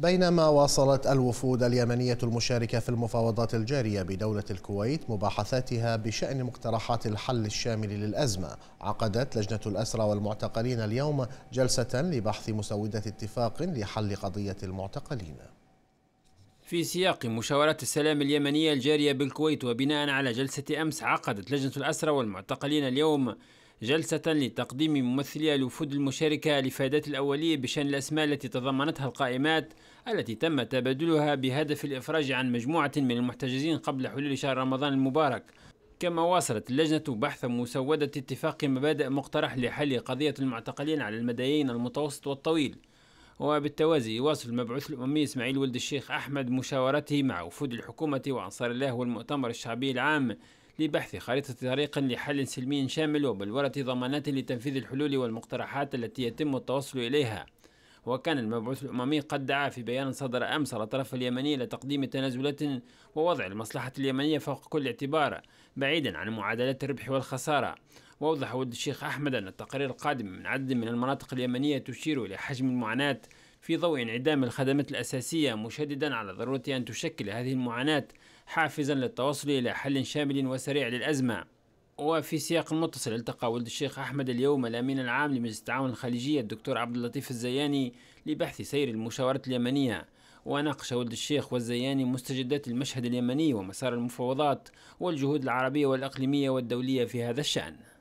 بينما واصلت الوفود اليمنية المشاركة في المفاوضات الجارية بدولة الكويت مباحثاتها بشأن مقترحات الحل الشامل للأزمة عقدت لجنة الأسرى والمعتقلين اليوم جلسة لبحث مسودة اتفاق لحل قضية المعتقلين في سياق مشاورات السلام اليمنية الجارية بالكويت وبناء على جلسة أمس عقدت لجنة الأسرى والمعتقلين اليوم جلسة لتقديم ممثلي الوفود المشاركة لفادات الأولية بشأن الأسماء التي تضمنتها القائمات التي تم تبادلها بهدف الإفراج عن مجموعة من المحتجزين قبل حلول شهر رمضان المبارك كما واصلت اللجنة بحث مسودة اتفاق مبادئ مقترح لحل قضية المعتقلين على المدايين المتوسط والطويل وبالتوازي يواصل المبعوث الأممي إسماعيل ولد الشيخ أحمد مشاورته مع وفود الحكومة وأنصار الله والمؤتمر الشعبي العام لبحث خريطة طريق لحل سلمي شامل وبلورة ضمانات لتنفيذ الحلول والمقترحات التي يتم التوصل إليها وكان المبعوث الأممي قد دعا في بيان صدر أمس على الطرف اليمني إلى تقديم تنازلات ووضع المصلحة اليمنية فوق كل اعتبار بعيدا عن معادلات الربح والخسارة وأوضح ود الشيخ أحمد أن التقارير القادمة من عدد من المناطق اليمنية تشير إلى حجم المعاناة في ضوء انعدام الخدمات الأساسية مشددا على ضرورة أن تشكل هذه المعاناة حافزا للتوصل إلى حل شامل وسريع للأزمة وفي سياق متصل التقى ولد الشيخ أحمد اليوم الأمين العام لمجلس التعاون الخليجي الدكتور عبد اللطيف الزياني لبحث سير المشاورات اليمنية وناقش ولد الشيخ والزياني مستجدات المشهد اليمني ومسار المفاوضات والجهود العربية والأقليمية والدولية في هذا الشأن